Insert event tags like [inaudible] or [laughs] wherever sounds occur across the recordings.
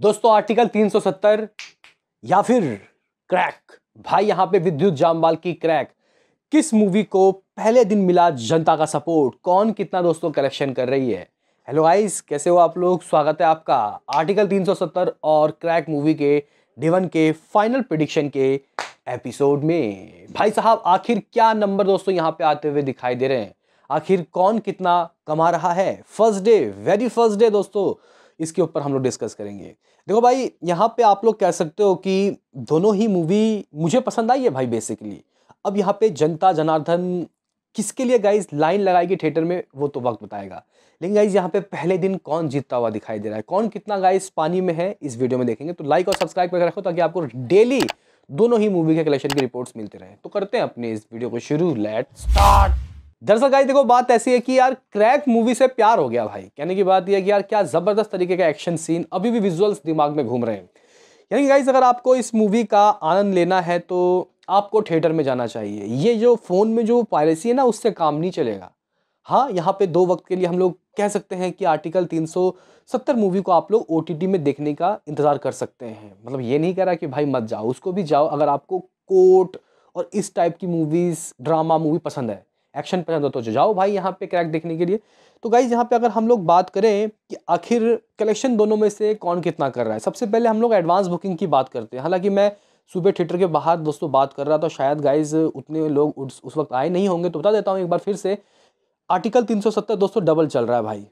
दोस्तों आर्टिकल 370 या फिर क्रैक भाई यहां पे विद्युत जामवाल की क्रैक किस मूवी को पहले दिन मिला जनता का सपोर्ट कौन कितना दोस्तों कलेक्शन कर रही है हेलो गाइस कैसे हो आप लोग स्वागत है आपका आर्टिकल 370 और क्रैक मूवी के डिवन के फाइनल प्रिडिक्शन के एपिसोड में भाई साहब आखिर क्या नंबर दोस्तों यहाँ पे आते हुए दिखाई दे रहे हैं आखिर कौन कितना कमा रहा है first day very first day दोस्तों इसके ऊपर हम लोग डिस्कस करेंगे देखो भाई यहाँ पे आप लोग कह सकते हो कि दोनों ही मूवी मुझे पसंद आई है भाई बेसिकली अब यहाँ पे जनता जनार्दन किसके लिए गाइज लाइन लगाएगी थिएटर में वो तो वक्त बताएगा लेकिन गाइज यहाँ पे पहले दिन कौन जीतता हुआ दिखाई दे रहा है कौन कितना गाइज पानी में है इस वीडियो में देखेंगे तो लाइक और सब्सक्राइब करके रखो ताकि आपको डेली दोनों ही मूवी के कलेक्शन की रिपोर्ट्स मिलते रहे तो करते हैं अपने इस वीडियो को शुरू लेट स्टार्ट दरअसल गाइस देखो बात ऐसी है कि यार क्रैक मूवी से प्यार हो गया भाई कहने की बात यह कि यार क्या ज़बरदस्त तरीके का एक्शन सीन अभी भी विजुअल्स दिमाग में घूम रहे हैं यानी कि गाइस अगर आपको इस मूवी का आनंद लेना है तो आपको थिएटर में जाना चाहिए ये जो फ़ोन में जो पायरेसी है ना उससे काम नहीं चलेगा हाँ यहाँ पे दो वक्त के लिए हम लोग कह सकते हैं कि आर्टिकल 370 मूवी को आप लोग ओ में देखने का इंतज़ार कर सकते हैं मतलब ये नहीं कह रहा कि भाई मत जाओ उसको भी जाओ अगर आपको कोर्ट और इस टाइप की मूवीज़ ड्रामा मूवी पसंद है एक्शन पसंद तो जाओ भाई यहाँ पे क्रैक देखने के लिए तो गाइज यहाँ पे अगर हम लोग बात करें कि आखिर कलेक्शन दोनों में से कौन कितना कर रहा है सबसे पहले हम लोग एडवांस बुकिंग की बात करते हैं हालांकि मैं सुबह थिएटर के बाहर दोस्तों बात कर रहा था शायद गाइज उतने लोग उस, वक्त आए नहीं होंगे तो बता देता हूँ एक बार फिर से आर्टिकल तीन दोस्तों डबल चल रहा है भाई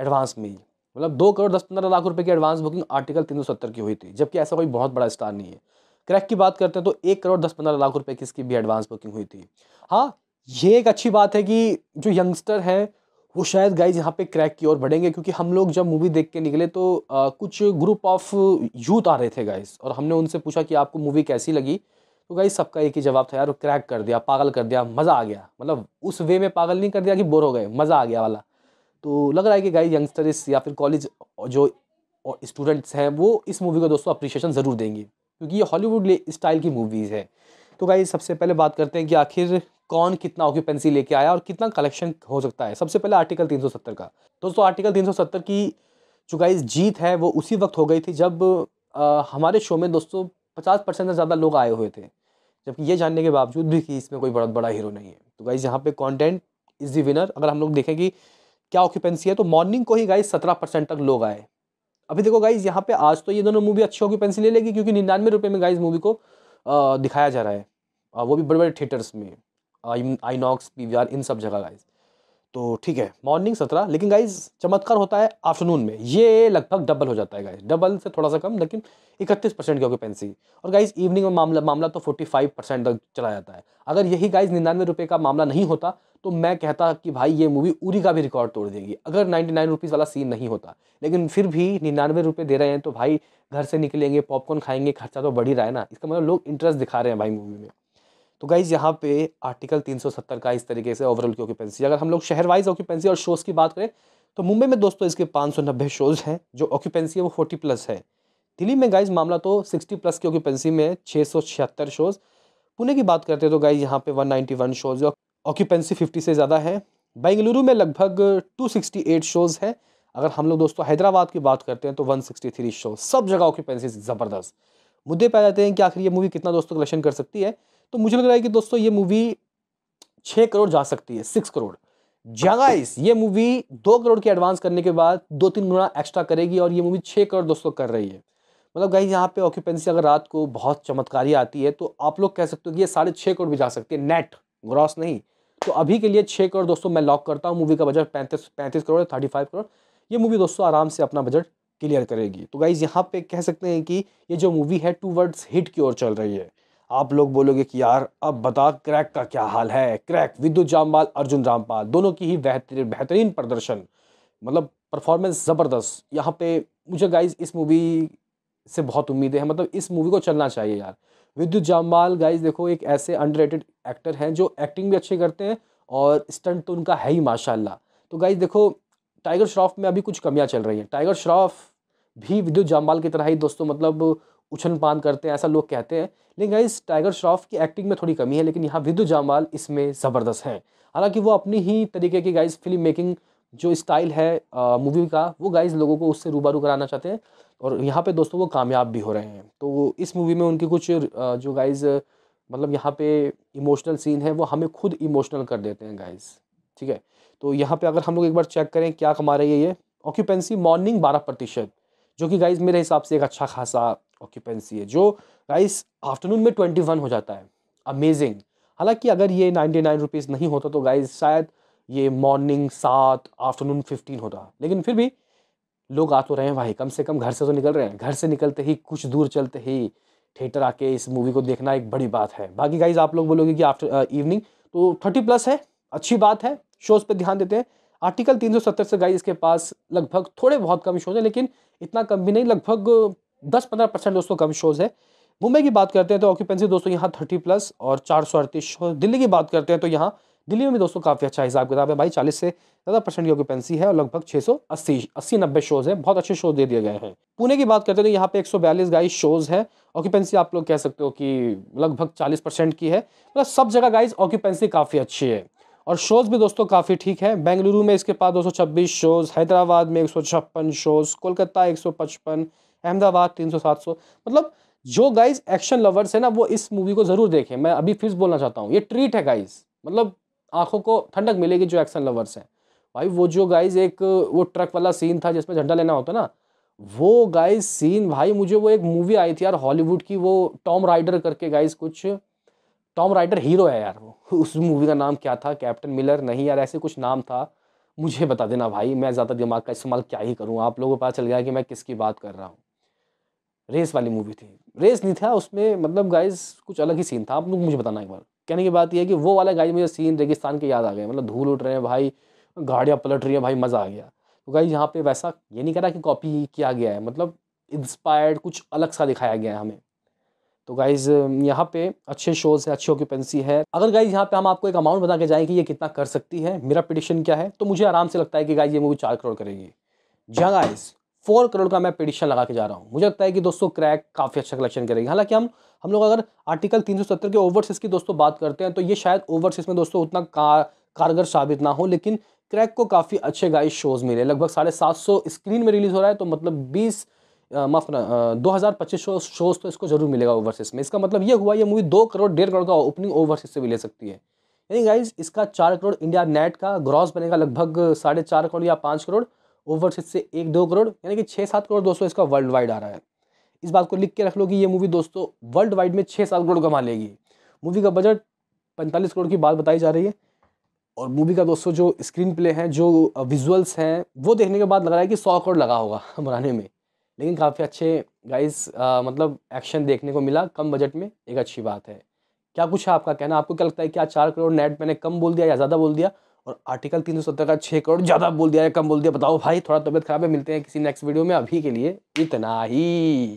एडवांस में ही मतलब दो करोड़ दस पंद्रह लाख रुपए की एडवांस बुकिंग आर्टिकल 370 की हुई थी जबकि ऐसा कोई बहुत बड़ा स्टार नहीं है क्रैक की बात करते हैं तो एक करोड़ दस पंद्रह लाख रुपए की इसकी भी एडवांस बुकिंग हुई थी हाँ ये एक अच्छी बात है कि जो यंगस्टर है वो शायद गाइज यहाँ पे क्रैक की ओर बढ़ेंगे क्योंकि हम लोग जब मूवी देख के निकले तो आ, कुछ ग्रुप ऑफ यूथ आ रहे थे गाइज और हमने उनसे पूछा कि आपको मूवी कैसी लगी तो गाइज सबका एक ही जवाब था यार क्रैक कर दिया पागल कर दिया मज़ा आ गया मतलब उस वे में पागल नहीं कर दिया कि बोर हो गए मज़ा आ गया वाला तो लग रहा है कि गाइज यंगस्टर्स या फिर कॉलेज जो स्टूडेंट्स हैं वो इस मूवी को दोस्तों अप्रिशिएशन ज़रूर देंगे क्योंकि ये हॉलीवुड स्टाइल की मूवीज़ है तो गाइज सबसे पहले बात करते हैं कि आखिर कौन कितना ऑक्यूपेंसी लेके आया और कितना कलेक्शन हो सकता है सबसे पहले आर्टिकल 370 का दोस्तों आर्टिकल 370 की चुकाई जीत है वो उसी वक्त हो गई थी जब आ, हमारे शो में दोस्तों पचास परसेंट से ज़्यादा लोग आए हुए थे जबकि ये जानने के बावजूद भी कि इसमें कोई बड़ा बड़ा हीरो नहीं है तो गाइज़ यहाँ पे कॉन्टेंट इज़ दी विनर अगर हम लोग देखें कि क्या ऑक्यूपेंसी है तो मॉर्निंग को ही गाइज सत्रह परसेंट तक लोग आए अभी देखो गाइज यहाँ पे आज तो ये दोनों मूवी अच्छी ऑक्यूपेंसी ले लेगी क्योंकि निन्यानवे रुपये में गाइज मूवी को दिखाया जा रहा है वो भी बड़े बड़े थिएटर्स में आई नॉक्स पी इन सब जगह गाइज तो ठीक है मॉर्निंग सत्रह लेकिन गाइज चमत्कार होता है आफ्टरनून में ये लगभग डबल हो जाता है गाइज डबल से थोड़ा सा कम लेकिन इकतीस परसेंट की ऑक्यूपेंसी और गाइज इवनिंग में मामला मामला तो फोर्टी फाइव परसेंट तक चला जाता है अगर यही गाइज निन्यानवे रुपये का मामला नहीं होता तो मैं कहता कि भाई ये मूवी उरी का भी रिकॉर्ड तोड़ देगी अगर नाइन्टी नाइन रुपीज़ वाला सीन नहीं होता लेकिन फिर भी निन्यानवे रुपये दे रहे हैं तो भाई घर से निकलेंगे पॉपकॉर्न खाएंगे खर्चा तो बढ़ ही रहा है ना इसका मतलब लोग इंटरेस्ट दिखा रहे हैं भाई मूवी में तो गाइज़ यहाँ पे आर्टिकल 370 का इस तरीके से ओवरऑल की ऑक्यूपेंसी अगर हम लोग शहर वाइज ऑक्यूपेंसी और शोज़ की बात करें तो मुंबई में दोस्तों इसके 590 शोज़ हैं जो ऑक्यूपेंसी है वो 40 प्लस है दिल्ली में गाइज मामला तो 60 प्लस की ऑक्यूपेंसी में सौ छः शोज़ पुणे की बात करते हैं तो गाइज यहाँ पे वन शोज़ ऑक्यूपेंसी फिफ्टी से ज़्यादा है बेंगलुरु में लगभग एट शोज़ हैं अगर हम लोग दोस्तों हैदराबाद की बात करते हैं तो थ्री शो सब जगह ऑक्यूपेंसी ज़बरदस्त मुद्दे पे आ जाते हैं कि आखिर ये मूवी कितना दोस्तों कलेक्शन कर सकती है तो मुझे लग रहा है कि दोस्तों ये मूवी छः करोड़ जा सकती है सिक्स करोड़ जगाइस ये मूवी दो करोड़ की एडवांस करने के बाद दो तीन गुना एक्स्ट्रा करेगी और ये मूवी छः करोड़ दोस्तों कर रही है मतलब गाइज यहाँ पे ऑक्यूपेंसी अगर रात को बहुत चमत्कारी आती है तो आप लोग कह सकते हो कि ये साढ़े छः करोड़ भी जा सकती है नेट ग्रॉस नहीं तो अभी के लिए छः करोड़ दोस्तों मैं लॉक करता हूँ मूवी का बजट पैंतीस पैंतीस करोड़ थर्टी फाइव करोड़ ये मूवी दोस्तों आराम से अपना बजट क्लियर करेगी तो गाइज़ यहाँ पे कह सकते हैं कि ये जो मूवी है टू वर्ड्स हिट की ओर चल रही है आप लोग बोलोगे कि यार अब बता क्रैक का क्या हाल है क्रैक विद्युत जामवाल अर्जुन रामपाल दोनों की ही बेहतरीन बेहतरीन प्रदर्शन मतलब परफॉर्मेंस ज़बरदस्त यहाँ पे मुझे गाइज इस मूवी से बहुत उम्मीदें हैं मतलब इस मूवी को चलना चाहिए यार विद्युत जामवाल गाइज देखो एक ऐसे अंडर एक्टर हैं जो एक्टिंग भी अच्छे करते हैं और स्टंट तो उनका है ही माशाल्लाह तो गाइज देखो टाइगर श्रॉफ में अभी कुछ कमियाँ चल रही हैं टाइगर श्रॉफ भी विद्युत जामवाल की तरह ही दोस्तों मतलब उछन पान करते हैं ऐसा लोग कहते हैं लेकिन गाइज टाइगर श्रॉफ की एक्टिंग में थोड़ी कमी है लेकिन यहाँ विद्यु जामाल इसमें ज़बरदस्त हैं हालांकि वो अपनी ही तरीके की गाइज फिल्म मेकिंग जो स्टाइल है मूवी का वो गाइज लोगों को उससे रूबारू कराना चाहते हैं और यहाँ पे दोस्तों वो कामयाब भी हो रहे हैं तो इस मूवी में उनकी कुछ जो गाइज मतलब यहाँ पे इमोशनल सीन है वो हमें खुद इमोशनल कर देते हैं गाइज ठीक है तो यहाँ पे अगर हम लोग एक बार चेक करें क्या कमा रही है ये ऑक्यूपेंसी मॉर्निंग बारह प्रतिशत जो कि गाइज मेरे हिसाब से एक अच्छा खासा ऑक्यूपेंसी है जो गाइस आफ्टरनून में ट्वेंटी वन हो जाता है अमेजिंग हालांकि अगर ये नाइन्टी नाइन रुपीज़ नहीं होता तो गाइस शायद ये मॉर्निंग सात आफ्टरनून फिफ्टीन होता लेकिन फिर भी लोग आ तो रहे हैं भाई कम से कम घर से तो निकल रहे हैं घर से निकलते ही कुछ दूर चलते ही थिएटर आके इस मूवी को देखना एक बड़ी बात है बाकी गाइज आप लोग बोलोगे कि आफ्टर इवनिंग uh, तो थर्टी प्लस है अच्छी बात है शोज़ पे ध्यान देते हैं आर्टिकल सत्तर से गाइज के पास लगभग थोड़े बहुत कम शोज हैं लेकिन इतना कम भी नहीं लगभग दस पंद्रह परसेंट दोस्तों कम शोज़ है मुंबई की बात करते हैं तो ऑक्यूपेंसी दोस्तों यहाँ थर्टी प्लस और चार सौ अड़तीस शो दिल्ली की बात करते हैं तो यहाँ दिल्ली में भी दोस्तों काफ़ी अच्छा हिसाब किताब है भाई चालीस से ज़्यादा परसेंट की ऑक्यूपेंसी है और लगभग छः सौ अस्सी अस्सी नब्बे शोज़ है बहुत अच्छे शोज़ दे दिए गए हैं पुणे की बात करते हैं तो यहाँ पे एक सौ बयालीस गाइज शोज़ है ऑक्यूपेंसी आप लोग कह सकते हो कि लगभग चालीस परसेंट की है मतलब सब जगह गाइज ऑक्यूपेंसी काफ़ी अच्छी है और शोज़ भी दोस्तों काफ़ी ठीक है बेंगलुरु में इसके पास छब्बीस शोज़ हैदराबाद में एक शोज़ कोलकाता पचपन अहमदाबाद तीन सौ सात सौ मतलब जो गाइज एक्शन लवर्स है ना वो इस मूवी को ज़रूर देखें मैं अभी फिर बोलना चाहता हूँ ये ट्रीट है गाइज मतलब आंखों को ठंडक मिलेगी जो एक्शन लवर्स हैं भाई वो जो गाइज एक वो ट्रक वाला सीन था जिसमें झंडा लेना होता ना वो गाइज सीन भाई मुझे वो एक मूवी आई थी यार हॉलीवुड की वो टॉम राइडर करके गाइज कुछ टॉम राइडर हीरो है यार वो [laughs] उस मूवी का नाम क्या था कैप्टन मिलर नहीं यार ऐसे कुछ नाम था मुझे बता देना भाई मैं ज़्यादा दिमाग का इस्तेमाल क्या ही करूँ आप लोगों को पता चल गया कि मैं किसकी बात कर रहा हूँ रेस वाली मूवी थी रेस नहीं था उसमें मतलब गाइज कुछ अलग ही सीन था आप लोग मुझे बताना एक बार कहने की बात यह है कि वो वाला गाइज मुझे सीन रेगिस्तान के याद आ गए मतलब धूल उठ रहे हैं भाई गाड़ियाँ पलट रही हैं भाई मज़ा आ गया तो गाइज यहाँ पे वैसा ये नहीं रहा कि कॉपी किया गया है मतलब इंस्पायर्ड कुछ अलग सा दिखाया गया है हमें तो गाइज़ यहाँ पे अच्छे शोज़ है अच्छी ऑक्यूपेंसी है अगर गाइज़ यहाँ पे हम आपको एक अमाउंट बता के जाएँ कि ये कितना कर सकती है मेरा पिटिशन क्या है तो मुझे आराम से लगता है कि गाइज़ ये मूवी चार करोड़ करेगी जहाँ गाइज़ फोर करोड़ का मैं पिटिशन लगा के जा रहा हूँ मुझे लगता है कि दोस्तों क्रैक काफ़ी अच्छा कलेक्शन करेगी हालांकि हम हम लोग अगर आर्टिकल 370 के ओवरसीज की दोस्तों बात करते हैं तो ये शायद ओवरसीज में दोस्तों उतना का, कारगर साबित ना हो लेकिन क्रैक को काफ़ी अच्छे गाइस शोज़ मिले लगभग साढ़े सात सौ स्क्रीन में रिलीज़ हो रहा है तो मतलब बीस माफ ना दो हज़ार पच्चीस शो, शोज़ तो इसको जरूर मिलेगा ओवरसीज में इसका मतलब ये हुआ ये मूवी दो करोड़ डेढ़ करोड़ का ओपनिंग ओवरसीज से भी ले सकती है यानी गाइज इसका चार करोड़ इंडिया नेट का ग्रॉस बनेगा लगभग साढ़े चार करोड़ या पाँच करोड़ ओवरसीज से एक दो करोड़ यानी कि छः सात करोड़ दोस्तों इसका वर्ल्ड वाइड आ रहा है इस बात को लिख के रख लो कि ये मूवी दोस्तों वर्ल्ड वाइड में छः सात करोड़ कमा लेगी मूवी का बजट पैंतालीस करोड़ की बात बताई जा रही है और मूवी का दोस्तों जो स्क्रीन प्ले हैं जो विजुअल्स हैं वो देखने के बाद लग रहा है कि सौ करोड़ लगा होगा [laughs] बनाने में लेकिन काफ़ी अच्छे गाइस मतलब एक्शन देखने को मिला कम बजट में एक अच्छी बात है क्या कुछ है आपका कहना आपको क्या लगता है क्या चार करोड़ नेट मैंने कम बोल दिया या ज़्यादा बोल दिया और आर्टिकल तीन सौ सत्तर का छः करोड़ ज़्यादा बोल दिया या कम बोल दिया बताओ भाई थोड़ा तबियत खराब है मिलते हैं किसी नेक्स्ट वीडियो में अभी के लिए इतना ही